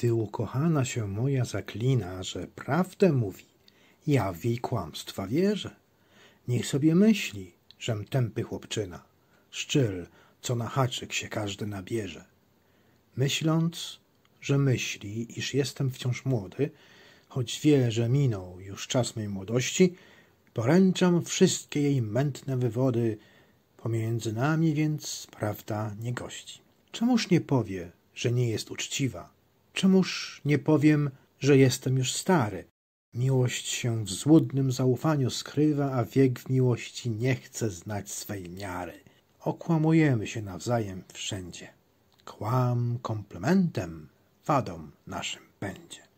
Gdy ukochana się moja zaklina, że prawdę mówi, ja w jej kłamstwa wierzę. Niech sobie myśli, żem tępy chłopczyna, szczyl, co na haczyk się każdy nabierze. Myśląc, że myśli, iż jestem wciąż młody, choć wie, że minął już czas mej młodości, poręczam wszystkie jej mętne wywody, pomiędzy nami więc prawda nie gości. Czemuż nie powie, że nie jest uczciwa? Czemuż nie powiem, że jestem już stary? Miłość się w złudnym zaufaniu skrywa, a wiek w miłości nie chce znać swej miary. Okłamujemy się nawzajem wszędzie. Kłam komplementem, wadą naszym będzie.